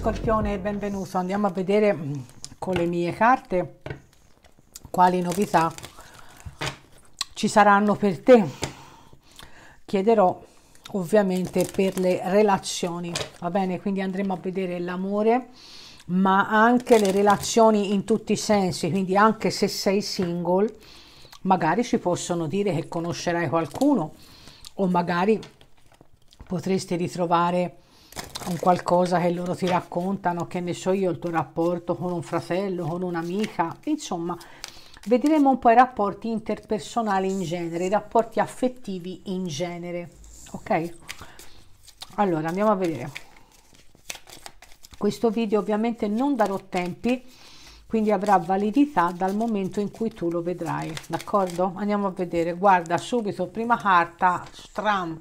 Scorpione, benvenuto. Andiamo a vedere mm, con le mie carte quali novità ci saranno per te. Chiederò ovviamente per le relazioni, va bene? Quindi andremo a vedere l'amore, ma anche le relazioni in tutti i sensi, quindi anche se sei single, magari ci possono dire che conoscerai qualcuno o magari potresti ritrovare un qualcosa che loro ti raccontano, che ne so io, il tuo rapporto con un fratello, con un'amica, insomma, vedremo un po' i rapporti interpersonali in genere, i rapporti affettivi in genere, ok? Allora, andiamo a vedere. Questo video ovviamente non darò tempi, quindi avrà validità dal momento in cui tu lo vedrai, d'accordo? Andiamo a vedere, guarda subito, prima carta, stram,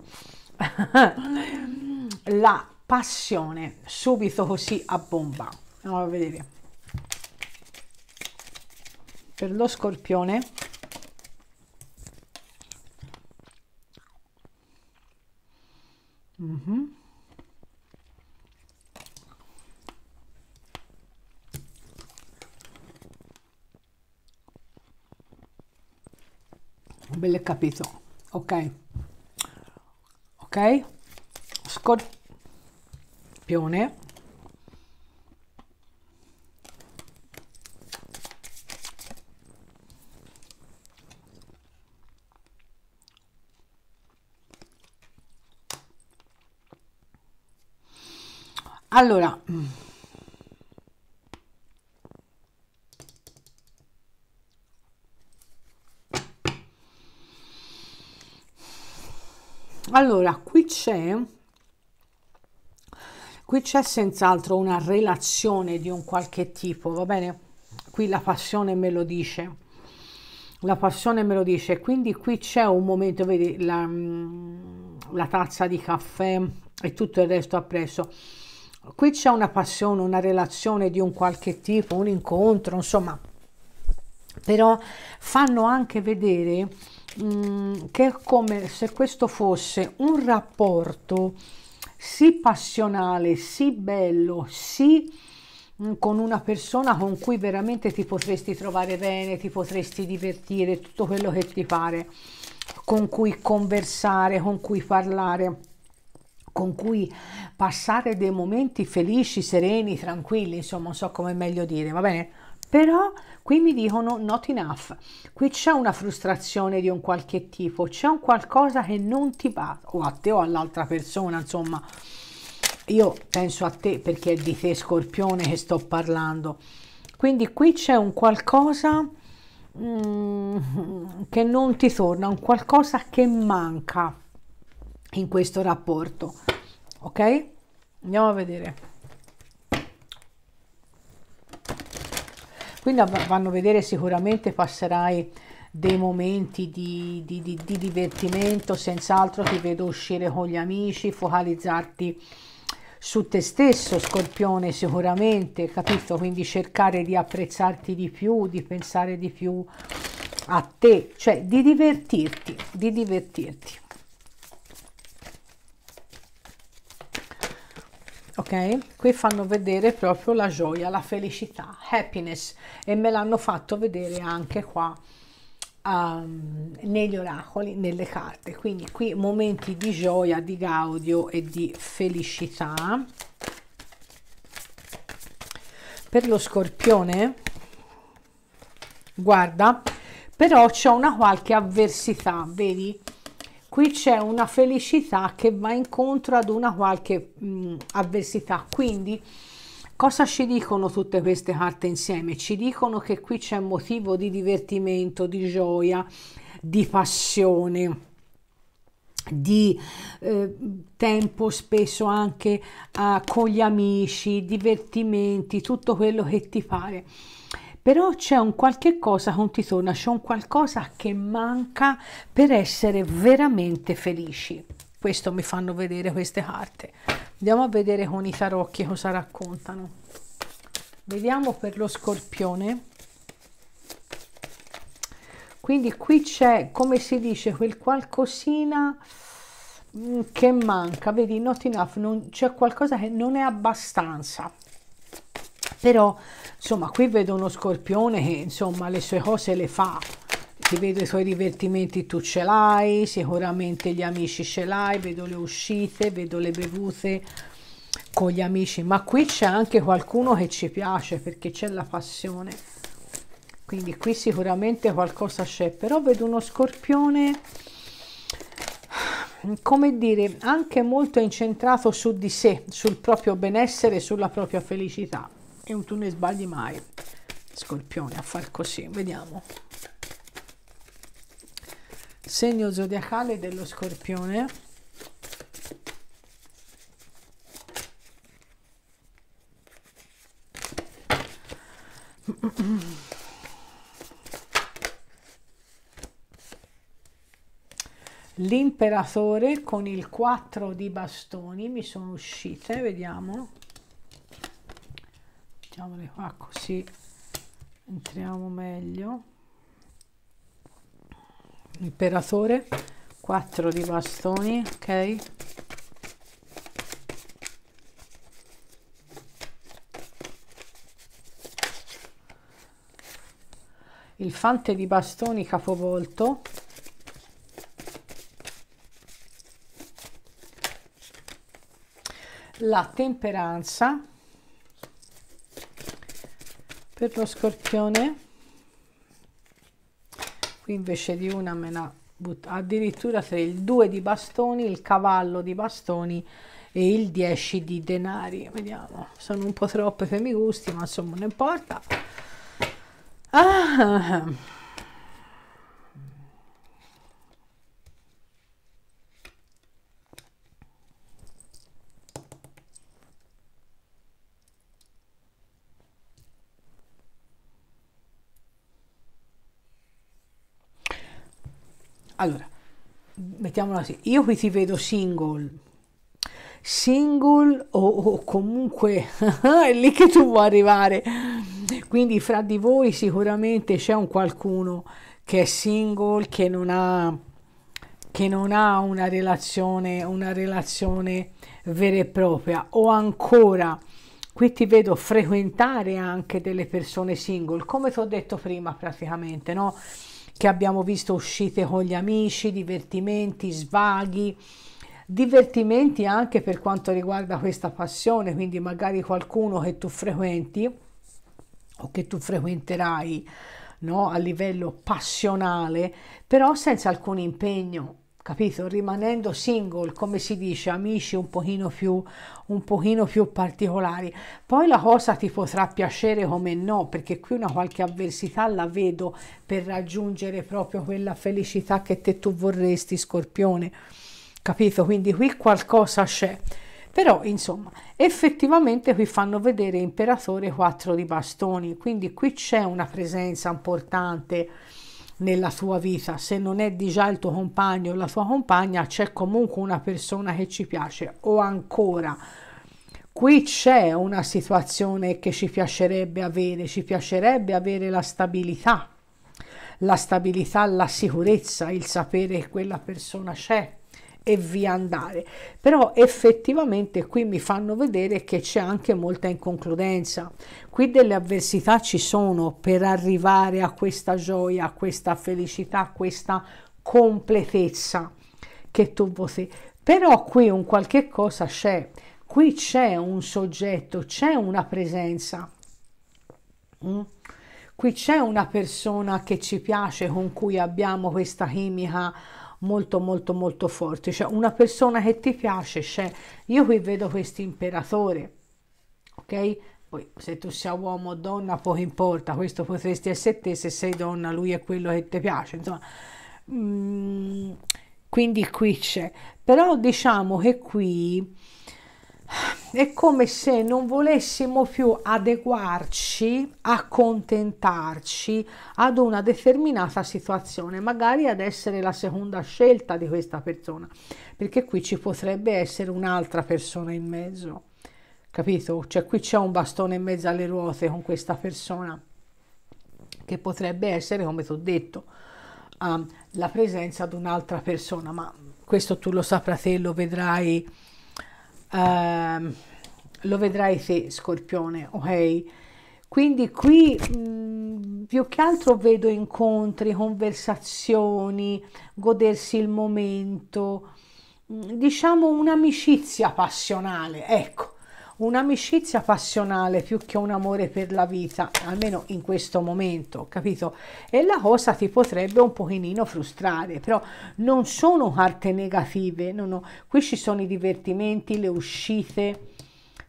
la passione, subito così a bomba. Andiamo a vedere. Per lo scorpione Mm -hmm. Belle capito, ok, ok, Scor scorpione allora mm. allora qui c'è Qui c'è senz'altro una relazione di un qualche tipo, va bene? Qui la passione me lo dice. La passione me lo dice, quindi qui c'è un momento, vedi, la, mm, la tazza di caffè e tutto il resto appresso. Qui c'è una passione, una relazione di un qualche tipo, un incontro, insomma, però fanno anche vedere mh, mm, che è come se questo fosse un rapporto sì passionale, sì bello, sì mm, con una persona con cui veramente ti potresti trovare bene, ti potresti divertire, tutto quello che ti pare, con cui conversare, con cui parlare con cui passare dei momenti felici, sereni, tranquilli, insomma, non so come meglio dire, va bene? Però qui mi dicono not enough, qui c'è una frustrazione di un qualche tipo, c'è un qualcosa che non ti va, o a te o all'altra persona, insomma. Io penso a te perché è di te, Scorpione, che sto parlando. Quindi qui c'è un qualcosa mm, che non ti torna, un qualcosa che manca in questo rapporto. Ok? Andiamo a vedere. Quindi vanno a vedere sicuramente passerai dei momenti di, di, di, di divertimento, senz'altro ti vedo uscire con gli amici, focalizzarti su te stesso, Scorpione, sicuramente, capito? Quindi cercare di apprezzarti di più, di pensare di più a te, cioè di divertirti, di divertirti. ok qui fanno vedere proprio la gioia la felicità happiness e me l'hanno fatto vedere anche qua um, negli oracoli nelle carte quindi qui momenti di gioia di gaudio e di felicità per lo scorpione guarda però c'è una qualche avversità vedi qui c'è una felicità che va incontro ad una qualche mh, mm, avversità quindi cosa ci dicono tutte queste carte insieme ci dicono che qui c'è motivo di divertimento di gioia di passione di eh, tempo speso anche eh, con gli amici divertimenti tutto quello che ti pare però c'è un qualche cosa che non ti torna, c'è un qualcosa che manca per essere veramente felici. Questo mi fanno vedere queste carte. Andiamo a vedere con i tarocchi cosa raccontano. Vediamo per lo scorpione. Quindi qui c'è, come si dice, quel qualcosina mm, che manca, vedi, not enough, c'è qualcosa che non è abbastanza però insomma qui vedo uno scorpione che insomma le sue cose le fa ti vedo i tuoi divertimenti tu ce l'hai sicuramente gli amici ce l'hai vedo le uscite vedo le bevute con gli amici ma qui c'è anche qualcuno che ci piace perché c'è la passione quindi qui sicuramente qualcosa c'è però vedo uno scorpione come dire anche molto incentrato su di sé sul proprio benessere sulla propria felicità e un tu ne sbagli mai scorpione a far così vediamo segno zodiacale dello scorpione l'imperatore con il 4 di bastoni mi sono uscite vediamo mettiamole qua così entriamo meglio imperatore 4 di bastoni ok il fante di bastoni capovolto la temperanza per lo scorpione qui invece di una me la butto addirittura tre il 2 di bastoni il cavallo di bastoni e il 10 di denari vediamo sono un po' troppe per i miei gusti ma insomma non importa ah Allora, mettiamola così, io qui ti vedo single, single o, o comunque è lì che tu vuoi arrivare, quindi fra di voi sicuramente c'è un qualcuno che è single, che non ha, che non ha una, relazione, una relazione vera e propria o ancora qui ti vedo frequentare anche delle persone single, come ti ho detto prima praticamente, no? che abbiamo visto uscite con gli amici, divertimenti, svaghi, divertimenti anche per quanto riguarda questa passione, quindi magari qualcuno che tu frequenti o che tu frequenterai no? a livello passionale, però senza alcun impegno, capito? Rimanendo single, come si dice, amici un pochino più, un pochino più particolari. Poi la cosa ti potrà piacere come no, perché qui una qualche avversità la vedo per raggiungere proprio quella felicità che te tu vorresti, Scorpione, capito? Quindi qui qualcosa c'è. Però, insomma, effettivamente qui fanno vedere imperatore 4 di bastoni, quindi qui c'è una presenza importante, nella tua vita, se non è di già il tuo compagno o la tua compagna, c'è comunque una persona che ci piace o ancora qui c'è una situazione che ci piacerebbe avere, ci piacerebbe avere la stabilità, la stabilità, la sicurezza, il sapere che quella persona c'è e via andare. Però effettivamente qui mi fanno vedere che c'è anche molta inconcludenza. Qui delle avversità ci sono per arrivare a questa gioia, a questa felicità, a questa completezza che tu vuoi. Però qui un qualche cosa c'è, qui c'è un soggetto, c'è una presenza. Mm? Qui c'è una persona che ci piace, con cui abbiamo questa chimica molto molto molto forte cioè una persona che ti piace c'è. Io qui vedo questo imperatore, ok? Poi se tu sia uomo o donna poco importa, questo potresti essere te, se sei donna lui è quello che ti piace, insomma. Mm, quindi qui c'è, però diciamo che qui è come se non volessimo più adeguarci, accontentarci ad una determinata situazione, magari ad essere la seconda scelta di questa persona, perché qui ci potrebbe essere un'altra persona in mezzo, capito? Cioè qui c'è un bastone in mezzo alle ruote con questa persona, che potrebbe essere, come ti ho detto, um, la presenza di un'altra persona, ma questo tu lo saprai te, lo vedrai uh, lo vedrai se scorpione, ok? Quindi qui mh, mm, più che altro vedo incontri, conversazioni, godersi il momento, mm, diciamo un'amicizia passionale, ecco, un'amicizia passionale più che un amore per la vita, almeno in questo momento, capito? E la cosa ti potrebbe un pochino frustrare, però non sono carte negative, no, no. qui ci sono i divertimenti, le uscite,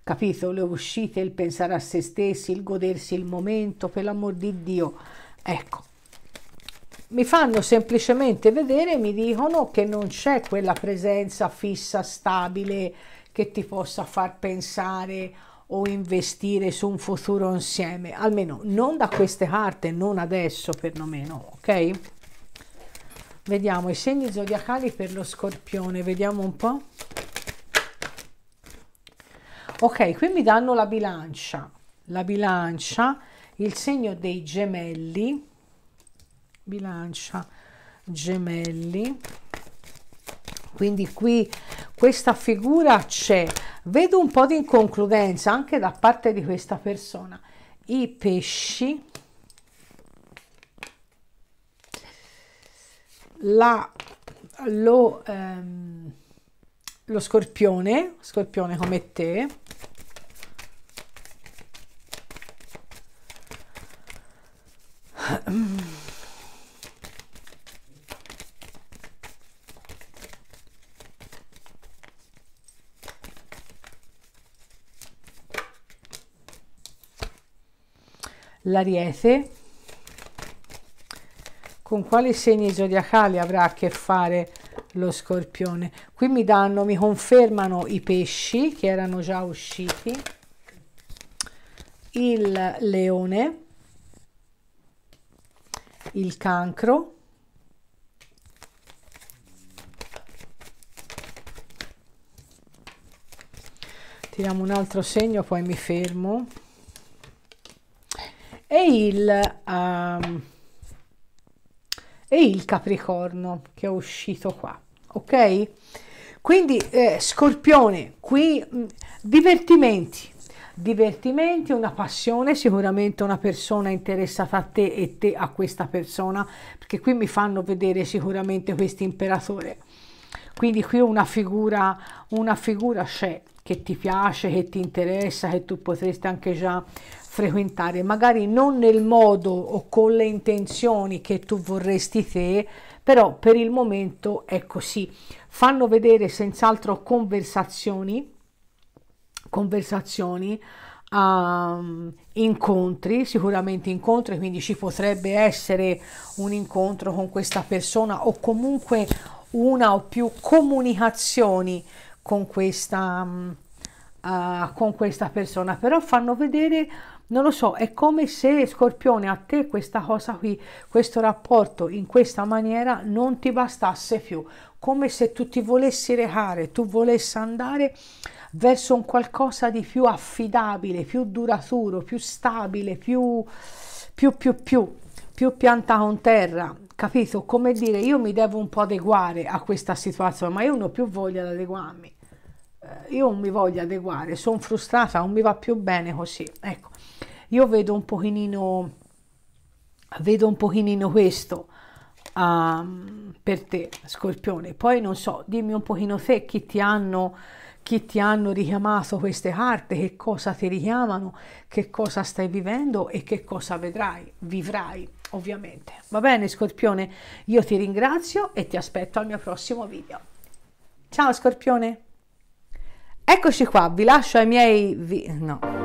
capito? Le uscite, il pensare a se stessi, il godersi il momento, per l'amor di Dio, ecco mi fanno semplicemente vedere, mi dicono che non c'è quella presenza fissa, stabile, che ti possa far pensare o investire su un futuro insieme, almeno non da queste carte, non adesso perlomeno, ok? Vediamo i segni zodiacali per lo scorpione, vediamo un po'. Ok, qui mi danno la bilancia, la bilancia, il segno dei gemelli, bilancia, gemelli, quindi qui questa figura c'è vedo un po di inconcludenza anche da parte di questa persona i pesci la lo, ehm, lo scorpione scorpione come te l'ariete, con quali segni zodiacali avrà a che fare lo scorpione? Qui mi danno, mi confermano i pesci che erano già usciti, il leone, il cancro, tiriamo un altro segno poi mi fermo e il, um, e il capricorno che è uscito qua, ok? Quindi eh, scorpione, qui mh, mm, divertimenti, divertimenti, una passione, sicuramente una persona interessata a te e te a questa persona, perché qui mi fanno vedere sicuramente questo imperatore. Quindi qui una figura, una figura c'è, che ti piace, che ti interessa, che tu potresti anche già frequentare, magari non nel modo o con le intenzioni che tu vorresti te, però per il momento è così. Ecco, Fanno vedere senz'altro conversazioni, conversazioni, um, incontri, sicuramente incontri, quindi ci potrebbe essere un incontro con questa persona o comunque una o più comunicazioni con questa, uh, con questa persona, però fanno vedere non lo so, è come se Scorpione a te questa cosa qui, questo rapporto in questa maniera non ti bastasse più, come se tu ti volessi recare, tu volessi andare verso un qualcosa di più affidabile, più duraturo, più stabile, più più più più, più pianta con terra, capito? Come dire, io mi devo un po' adeguare a questa situazione, ma io non ho più voglia di adeguarmi. Eh, io non mi voglio adeguare, sono frustrata, non mi va più bene così. Ecco, io vedo un pochino, vedo un pochino questo um, per te, Scorpione. Poi non so, dimmi un pochino te chi ti hanno chi ti hanno richiamato queste carte, che cosa ti richiamano, che cosa stai vivendo e che cosa vedrai, vivrai ovviamente. Va bene Scorpione? Io ti ringrazio e ti aspetto al mio prossimo video. Ciao Scorpione! Eccoci qua, vi lascio ai miei... Vi... no...